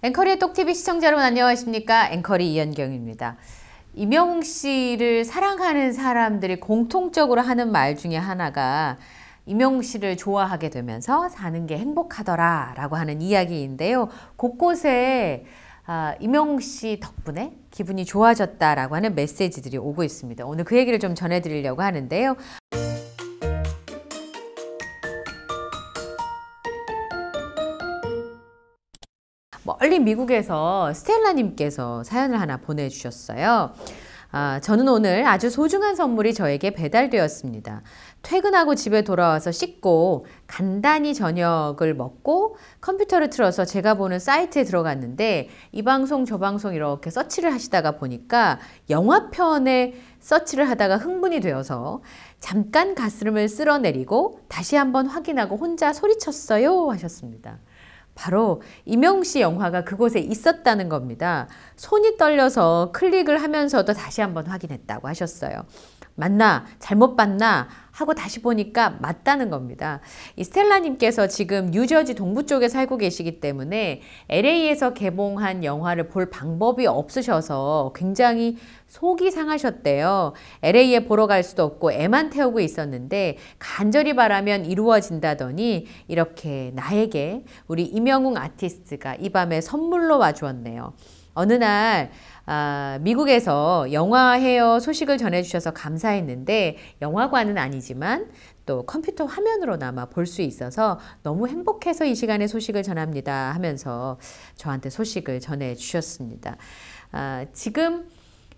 앵커리의 똑TV 시청자 여러분 안녕하십니까. 앵커리 이현경입니다. 이명웅 씨를 사랑하는 사람들이 공통적으로 하는 말 중에 하나가 이명웅 씨를 좋아하게 되면서 사는 게 행복하더라 라고 하는 이야기인데요. 곳곳에 아, 이명웅 씨 덕분에 기분이 좋아졌다라고 하는 메시지들이 오고 있습니다. 오늘 그 얘기를 좀 전해드리려고 하는데요. 멀리 미국에서 스텔라님께서 사연을 하나 보내주셨어요. 아, 저는 오늘 아주 소중한 선물이 저에게 배달되었습니다. 퇴근하고 집에 돌아와서 씻고 간단히 저녁을 먹고 컴퓨터를 틀어서 제가 보는 사이트에 들어갔는데 이 방송 저 방송 이렇게 서치를 하시다가 보니까 영화편에 서치를 하다가 흥분이 되어서 잠깐 가슴을 쓸어내리고 다시 한번 확인하고 혼자 소리쳤어요 하셨습니다. 바로 이명씨 영화가 그곳에 있었다는 겁니다. 손이 떨려서 클릭을 하면서도 다시 한번 확인했다고 하셨어요. 맞나 잘못 봤나 하고 다시 보니까 맞다는 겁니다. 이 스텔라님께서 지금 뉴저지 동부 쪽에 살고 계시기 때문에 LA에서 개봉한 영화를 볼 방법이 없으셔서 굉장히 속이 상하셨대요. LA에 보러 갈 수도 없고 애만 태우고 있었는데 간절히 바라면 이루어진다더니 이렇게 나에게 우리 이명웅 아티스트가 이 밤에 선물로 와주었네요. 어느 날 아, 미국에서 영화 헤어 소식을 전해주셔서 감사했는데 영화관은 아니지만 또 컴퓨터 화면으로나마 볼 수 있어서 너무 행복해서 이 시간에 소식을 전합니다 하면서 저한테 소식을 전해주셨습니다. 아, 지금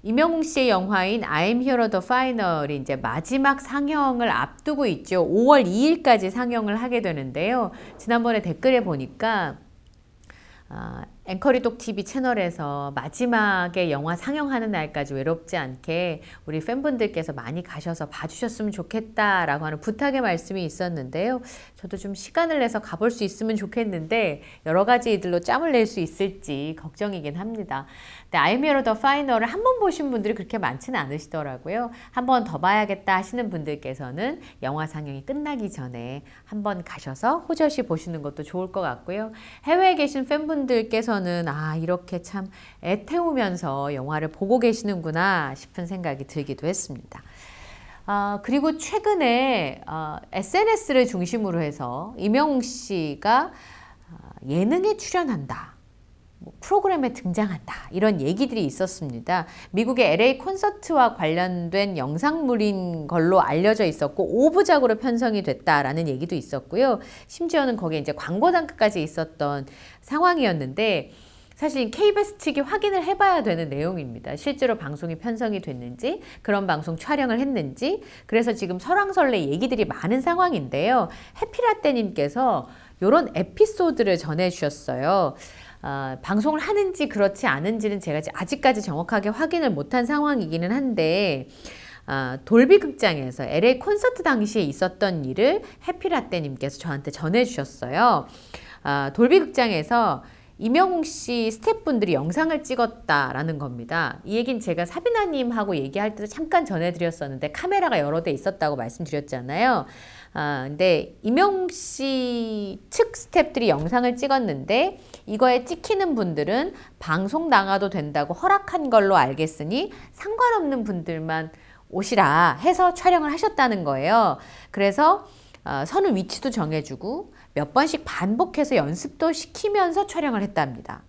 이명웅 씨의 영화인 I'm Here the Final이 이제 마지막 상영을 앞두고 있죠. 5월 2일까지 상영을 하게 되는데요. 지난번에 댓글에 보니까 아, 앵커리독 TV 채널에서 마지막에 영화 상영하는 날까지 외롭지 않게 우리 팬분들께서 많이 가셔서 봐주셨으면 좋겠다라고 하는 부탁의 말씀이 있었는데요. 저도 좀 시간을 내서 가볼 수 있으면 좋겠는데 여러 가지 이들로 짬을 낼 수 있을지 걱정이긴 합니다. 네, 아이메로더 파이널을 한 번 보신 분들이 그렇게 많지는 않으시더라고요. 한번 더 봐야겠다 하시는 분들께서는 영화 상영이 끝나기 전에 한번 가셔서 호젓이 보시는 것도 좋을 것 같고요. 해외에 계신 팬분들께서는 아 이렇게 참 애태우면서 영화를 보고 계시는구나 싶은 생각이 들기도 했습니다. 아, 그리고 최근에 어, SNS를 중심으로 해서 이명웅 씨가 아, 예능에 출연한다. 뭐 프로그램에 등장한다 이런 얘기들이 있었습니다. 미국의 LA 콘서트와 관련된 영상물인 걸로 알려져 있었고 5부작으로 편성이 됐다라는 얘기도 있었고요. 심지어는 거기에 이제 광고 단가까지 있었던 상황이었는데 사실 KBS 측이 확인을 해봐야 되는 내용입니다. 실제로 방송이 편성이 됐는지 그런 방송 촬영을 했는지 그래서 지금 설왕설래 얘기들이 많은 상황인데요. 해피라떼님께서 이런 에피소드를 전해주셨어요. 어, 방송을 하는지 그렇지 않은지는 제가 아직까지 정확하게 확인을 못한 상황이기는 한데 어, 아, 돌비 극장에서 LA 콘서트 당시에 있었던 일을 해피라떼님께서 저한테 전해주셨어요. 어, 아, 돌비 극장에서 이명웅 씨 스태프분들이 영상을 찍었다라는 겁니다. 이 얘기는 제가 사비나님하고 얘기할 때도 잠깐 전해드렸었는데 카메라가 여러 대 있었다고 말씀드렸잖아요. 아, 근데 이명웅 씨 측 스탭들이 영상을 찍었는데 이거에 찍히는 분들은 방송 나가도 된다고 허락한 걸로 알겠으니 상관없는 분들만 오시라 해서 촬영을 하셨다는 거예요. 그래서 어, 선우 위치도 정해주고 몇 번씩 반복해서 연습도 시키면서 촬영을 했답니다.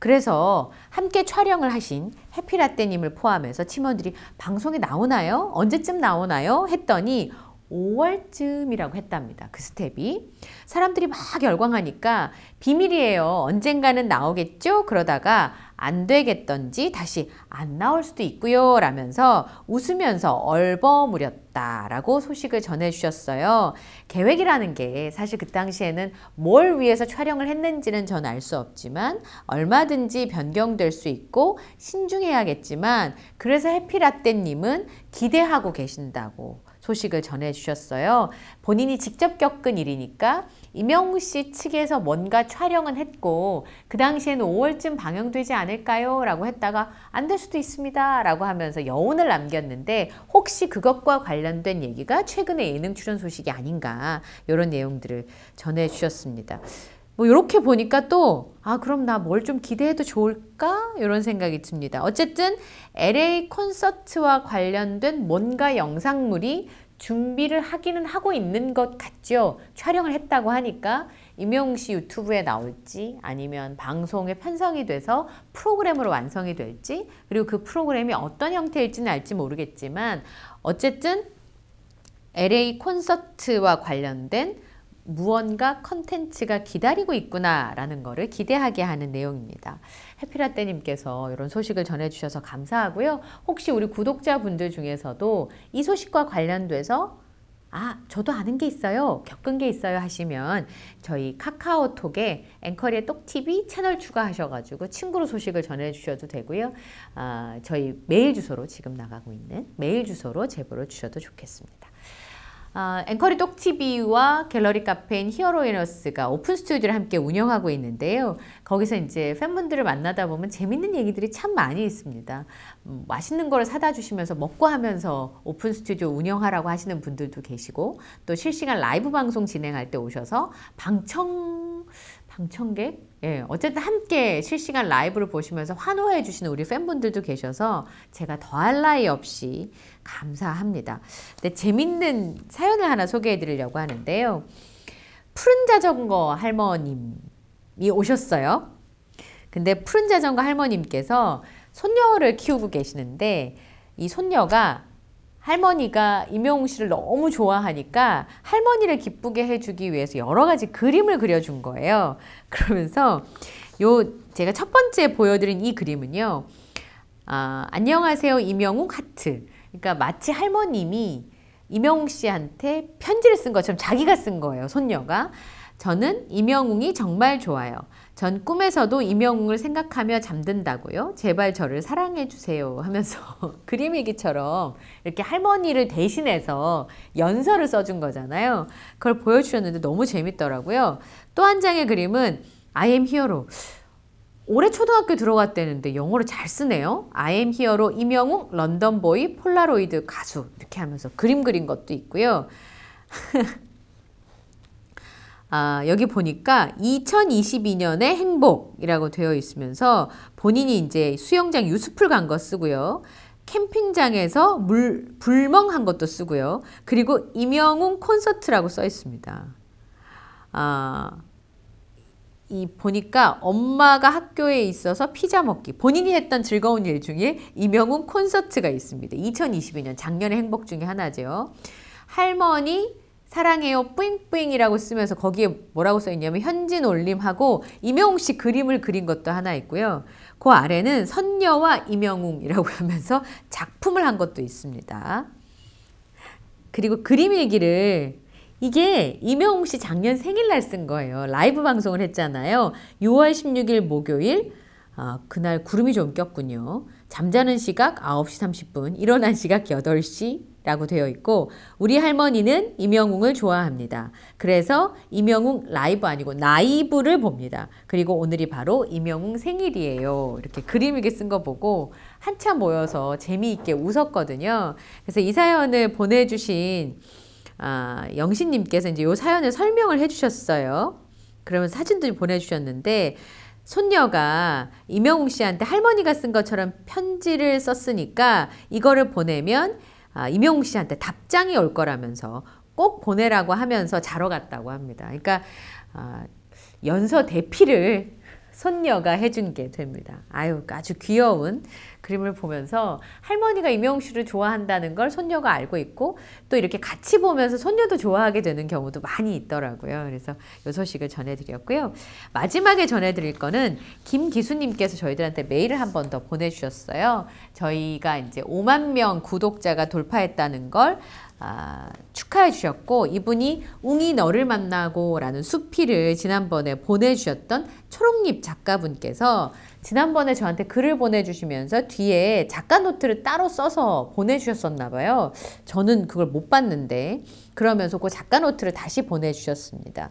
그래서 함께 촬영을 하신 해피라떼님을 포함해서 팀원들이 방송에 나오나요? 언제쯤 나오나요? 했더니 5월쯤이라고 했답니다. 그 스텝이. 사람들이 막 열광하니까 비밀이에요. 언젠가는 나오겠죠? 그러다가 안 되겠던지 다시 안 나올 수도 있고요 라면서 웃으면서 얼버무렸다 라고 소식을 전해주셨어요. 계획이라는 게 사실 그 당시에는 뭘 위해서 촬영을 했는지는 전 알 수 없지만 얼마든지 변경될 수 있고 신중해야겠지만 그래서 해피라떼님은 기대하고 계신다고 소식을 전해주셨어요. 본인이 직접 겪은 일이니까 이명우 씨 측에서 뭔가 촬영은 했고 그 당시에는 5월쯤 방영되지 않을까요? 라고 했다가 안 될 수도 있습니다. 라고 하면서 여운을 남겼는데 혹시 그것과 관련된 얘기가 최근의 예능 출연 소식이 아닌가 이런 내용들을 전해주셨습니다. 뭐 이렇게 보니까 또 아, 그럼 나 뭘 좀 기대해도 좋을까? 이런 생각이 듭니다. 어쨌든 LA 콘서트와 관련된 뭔가 영상물이 준비를 하기는 하고 있는 것 같죠. 촬영을 했다고 하니까 임영웅 씨 유튜브에 나올지 아니면 방송에 편성이 돼서 프로그램으로 완성이 될지 그리고 그 프로그램이 어떤 형태일지는 알지 모르겠지만 어쨌든 LA 콘서트와 관련된 무언가 컨텐츠가 기다리고 있구나라는 것을 기대하게 하는 내용입니다. 해피라떼님께서 이런 소식을 전해주셔서 감사하고요. 혹시 우리 구독자분들 중에서도 이 소식과 관련돼서 아, 저도 아는 게 있어요. 겪은 게 있어요 하시면 저희 카카오톡에 앵커리의 똑TV 채널 추가하셔가지고 친구로 소식을 전해주셔도 되고요. 아, 저희 메일 주소로 지금 나가고 있는 메일 주소로 제보를 주셔도 좋겠습니다. 아, 앵커리 똑TV와 갤러리 카페인 히어로이너스가 오픈 스튜디오를 함께 운영하고 있는데요. 거기서 이제 팬분들을 만나다 보면 재밌는 얘기들이 참 많이 있습니다. 음, 맛있는 걸 사다 주시면서 먹고 하면서 오픈 스튜디오 운영하라고 하시는 분들도 계시고 또 실시간 라이브 방송 진행할 때 오셔서 방청 방청객? 예, 어쨌든 함께 실시간 라이브를 보시면서 환호해 주시는 우리 팬분들도 계셔서 제가 더할 나위 없이 감사합니다. 근데 재밌는 사연을 하나 소개해 드리려고 하는데요. 푸른 자전거 할머님이 오셨어요. 근데 푸른 자전거 할머님께서 손녀를 키우고 계시는데 이 손녀가 할머니가 임영웅 씨를 너무 좋아하니까 할머니를 기쁘게 해주기 위해서 여러 가지 그림을 그려준 거예요. 그러면서 요 제가 첫 번째 보여드린 이 그림은요. 아, 안녕하세요 임영웅 하트. 그러니까 마치 할머님이 임영웅 씨한테 편지를 쓴 것처럼 자기가 쓴 거예요. 손녀가. 저는 임영웅이 정말 좋아요. 전 꿈에서도 임영웅을 생각하며 잠든다고요? 제발 저를 사랑해 주세요 하면서 그림 얘기처럼 이렇게 할머니를 대신해서 연설을 써준 거잖아요. 그걸 보여주셨는데 너무 재밌더라고요. 또 한 장의 그림은 I am 히어로. 올해 초등학교 들어갔다는데 영어를 잘 쓰네요. I am 히어로 임영웅 런던보이 폴라로이드 가수 이렇게 하면서 그림 그린 것도 있고요. 아, 여기 보니까 2022년의 행복이라고 되어 있으면서 본인이 이제 수영장 유수풀 간거 쓰고요. 캠핑장에서 물, 불멍한 것도 쓰고요. 그리고 임영웅 콘서트라고 써 있습니다. 아, 이 보니까 엄마가 학교에 있어서 피자 먹기 본인이 했던 즐거운 일 중에 이명웅 콘서트가 있습니다. 2022년 작년의 행복 중에 하나죠. 할머니 사랑해요 뿌잉뿌잉이라고 쓰면서 거기에 뭐라고 써있냐면 현진 올림하고 임영웅 씨 그림을 그린 것도 하나 있고요. 그 아래는 선녀와 임영웅이라고 하면서 작품을 한 것도 있습니다. 그리고 그림 일기를 이게 임영웅 씨 작년 생일날 쓴 거예요. 라이브 방송을 했잖아요. 6월 16일 목요일 아, 그날 구름이 좀 꼈군요. 잠자는 시각 9시 30분, 일어난 시각 8시 라고 되어 있고 우리 할머니는 임영웅을 좋아합니다. 그래서 임영웅 라이브 아니고 나이브를 봅니다. 그리고 오늘이 바로 임영웅 생일이에요. 이렇게 그림이게 쓴 거 보고 한참 모여서 재미있게 웃었거든요. 그래서 이 사연을 보내주신 아, 영신님께서 이제 요 사연을 설명을 해주셨어요. 그러면 사진도 보내주셨는데 손녀가 임영웅 씨한테 할머니가 쓴 것처럼 편지를 썼으니까 이거를 보내면 아, 임영웅 씨한테 답장이 올 거라면서 꼭 보내라고 하면서 자러 갔다고 합니다. 그러니까 아, 연서 대피를 손녀가 해준 게 됩니다. 아유 아주 귀여운 그림을 보면서 할머니가 임영씨를 좋아한다는 걸 손녀가 알고 있고 또 이렇게 같이 보면서 손녀도 좋아하게 되는 경우도 많이 있더라고요. 그래서 요 소식을 전해드렸고요. 마지막에 전해드릴 거는 김기수님께서 저희들한테 메일을 한 번 더 보내주셨어요. 저희가 이제 5만 명 구독자가 돌파했다는 걸 아, 축하해 주셨고 이분이 웅이 너를 만나고 라는 수필을 지난번에 보내주셨던 초록잎 작가분께서 지난번에 저한테 글을 보내주시면서 뒤에 작가 노트를 따로 써서 보내주셨었나 봐요. 저는 그걸 못 봤는데 그러면서 그 작가 노트를 다시 보내주셨습니다.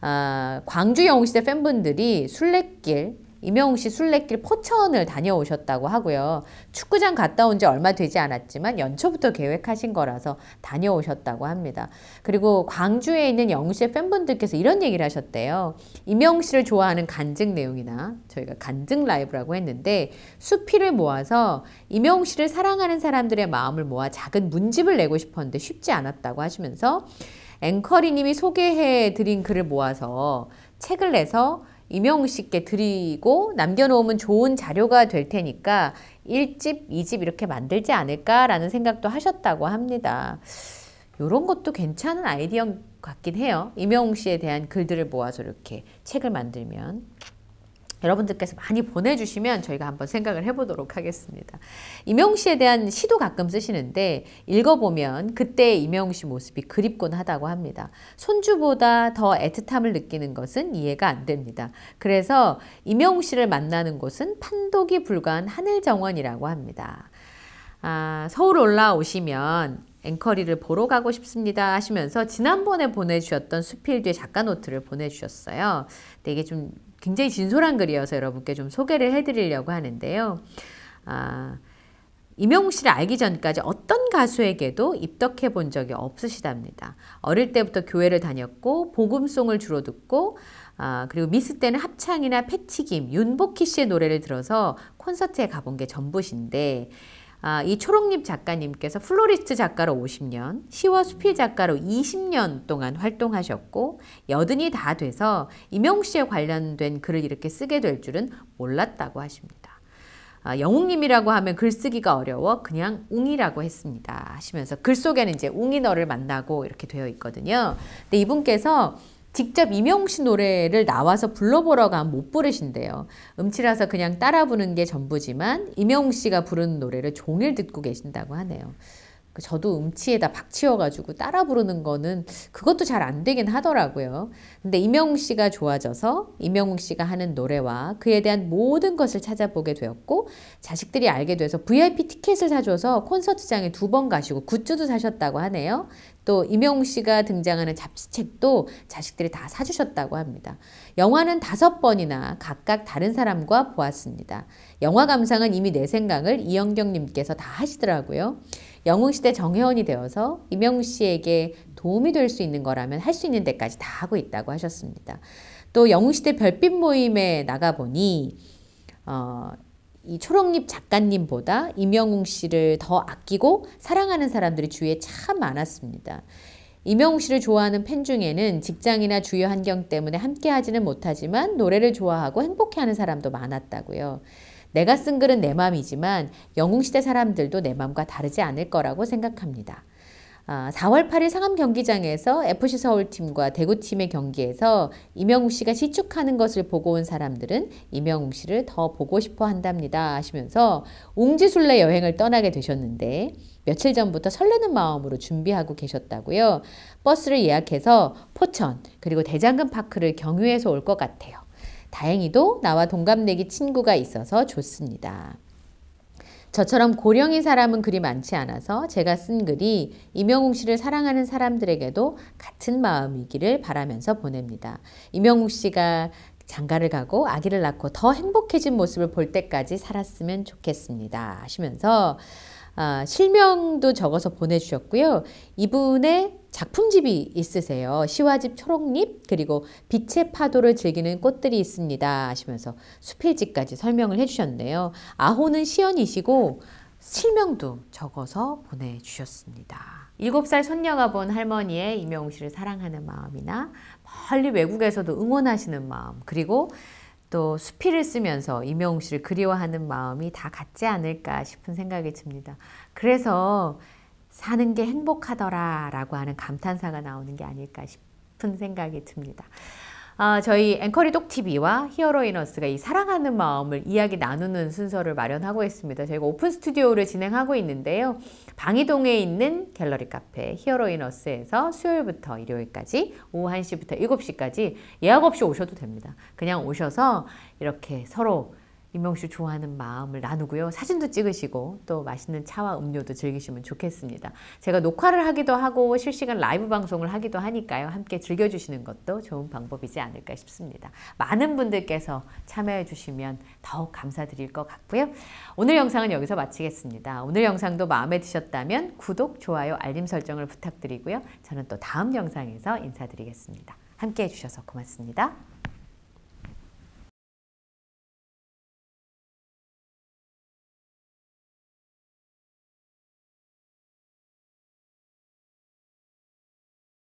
아, 광주 영웅시대 팬분들이 술래길 이명웅 씨술래길 포천을 다녀오셨다고 하고요. 축구장 갔다 온 지 얼마 되지 않았지만 연초부터 계획하신 거라서 다녀오셨다고 합니다. 그리고 광주에 있는 영웅 씨의 팬분들께서 이런 얘기를 하셨대요. 이명웅 씨를 좋아하는 간증 내용이나 저희가 간증 라이브라고 했는데 수필을 모아서 이명웅 씨를 사랑하는 사람들의 마음을 모아 작은 문집을 내고 싶었는데 쉽지 않았다고 하시면서 앵커리님이 소개해드린 글을 모아서 책을 내서 이명웅 씨께 드리고 남겨놓으면 좋은 자료가 될 테니까 1집, 2집 이렇게 만들지 않을까라는 생각도 하셨다고 합니다. 이런 것도 괜찮은 아이디어 같긴 해요. 이명웅 씨에 대한 글들을 모아서 이렇게 책을 만들면. 여러분들께서 많이 보내주시면 저희가 한번 생각을 해보도록 하겠습니다. 임영웅씨에 대한 시도 가끔 쓰시는데 읽어보면 그때 임영웅씨 모습이 그립곤 하다고 합니다. 손주보다 더 애틋함을 느끼는 것은 이해가 안 됩니다. 그래서 임영웅씨를 만나는 곳은 판독이 불과한 하늘정원이라고 합니다. 아, 서울 올라오시면 앵커리를 보러 가고 싶습니다 하시면서 지난번에 보내주셨던 수필드의 작가 노트를 보내주셨어요. 근게좀 굉장히 진솔한 글이어서 여러분께 좀 소개를 해드리려고 하는데요. 아, 임영웅 씨를 알기 전까지 어떤 가수에게도 입덕해 본 적이 없으시답니다. 어릴 때부터 교회를 다녔고 복음송을 주로 듣고 아, 그리고 미스 때는 합창이나 패티김, 윤복희 씨의 노래를 들어서 콘서트에 가본 게 전부신데 아, 이 초록잎 작가님께서 플로리스트 작가로 50년, 시와 수필 작가로 20년 동안 활동하셨고 여든이 다 돼서 임영웅 씨에 관련된 글을 이렇게 쓰게 될 줄은 몰랐다고 하십니다. 아, 영웅님이라고 하면 글쓰기가 어려워 그냥 웅이라고 했습니다 하시면서 글 속에는 이제 웅이 너를 만나고 이렇게 되어 있거든요. 근데 이분께서 직접 임영웅 씨 노래를 나와서 불러보라고 하면 못 부르신대요. 음치라서 그냥 따라 부는 게 전부지만 임영웅 씨가 부르 노래를 종일 듣고 계신다고 하네요. 그 저도 음치에다 박치워가지고 따라 부르는 거는 그것도 잘 안 되긴 하더라고요. 근데 임영웅 씨가 좋아져서 임영웅 씨가 하는 노래와 그에 대한 모든 것을 찾아보게 되었고 자식들이 알게 돼서 VIP 티켓을 사줘서 콘서트장에 두 번 가시고 굿즈도 사셨다고 하네요. 또임영웅 씨가 등장하는 잡지책도 자식들이 다 사주셨다고 합니다. 영화는 다섯 번이나 각각 다른 사람과 보았습니다. 영화 감상은 이미 내 생각을 이영경님께서 다 하시더라고요. 영웅시대 정회원이 되어서 이명웅 씨에게 도움이 될 수 있는 거라면 할 수 있는 데까지 다 하고 있다고 하셨습니다. 또 영웅시대 별빛 모임에 나가보니 어, 이 초록잎 작가님보다 임영웅 씨를 더 아끼고 사랑하는 사람들이 주위에 참 많았습니다. 임영웅 씨를 좋아하는 팬 중에는 직장이나 주요 환경 때문에 함께 하지는 못하지만 노래를 좋아하고 행복해하는 사람도 많았다고요. 내가 쓴 글은 내 맘이지만 영웅시대 사람들도 내 맘과 다르지 않을 거라고 생각합니다. 4월 아, 8일 상암 경기장에서 FC 서울팀과 대구팀의 경기에서 이명웅 씨가 시축하는 것을 보고 온 사람들은 이명웅 씨를 더 보고 싶어 한답니다 하시면서 웅지순례 여행을 떠나게 되셨는데 며칠 전부터 설레는 마음으로 준비하고 계셨다고요. 버스를 예약해서 포천 그리고 대장금 파크를 경유해서 올 것 같아요. 다행히도 나와 동갑내기 친구가 있어서 좋습니다. 저처럼 고령인 사람은 그리 많지 않아서 제가 쓴 글이 임영웅 씨를 사랑하는 사람들에게도 같은 마음이기를 바라면서 보냅니다. 이명웅 씨가 장가를 가고 아기를 낳고 더 행복해진 모습을 볼 때까지 살았으면 좋겠습니다. 하시면서 아, 실명도 적어서 보내주셨고요. 이분의 작품집이 있으세요. 시화집 초록잎 그리고 빛의 파도를 즐기는 꽃들이 있습니다 하시면서 수필집까지 설명을 해주셨네요. 아호는 시연이시고 실명도 적어서 보내주셨습니다. 7살 손녀가 본 할머니의 임영웅 씨를 사랑하는 마음이나 멀리 외국에서도 응원하시는 마음 그리고 또 수필을 쓰면서 임영웅 씨를 그리워하는 마음이 다 같지 않을까 싶은 생각이 듭니다. 그래서 사는 게 행복하더라 라고 하는 감탄사가 나오는 게 아닐까 싶은 생각이 듭니다. 아, 저희 앵커리독 TV와 히어로이너스가 이 사랑하는 마음을 이야기 나누는 순서를 마련하고 있습니다. 저희가 오픈 스튜디오를 진행하고 있는데요. 방이동에 있는 갤러리 카페 히어로이너스에서 수요일부터 일요일까지 오후 1시부터 7시까지 예약 없이 오셔도 됩니다. 그냥 오셔서 이렇게 서로 임명수 좋아하는 마음을 나누고요. 사진도 찍으시고 또 맛있는 차와 음료도 즐기시면 좋겠습니다. 제가 녹화를 하기도 하고 실시간 라이브 방송을 하기도 하니까요. 함께 즐겨주시는 것도 좋은 방법이지 않을까 싶습니다. 많은 분들께서 참여해 주시면 더욱 감사드릴 것 같고요. 오늘 영상은 여기서 마치겠습니다. 오늘 영상도 마음에 드셨다면 구독, 좋아요, 알림 설정을 부탁드리고요. 저는 또 다음 영상에서 인사드리겠습니다. 함께 해주셔서 고맙습니다.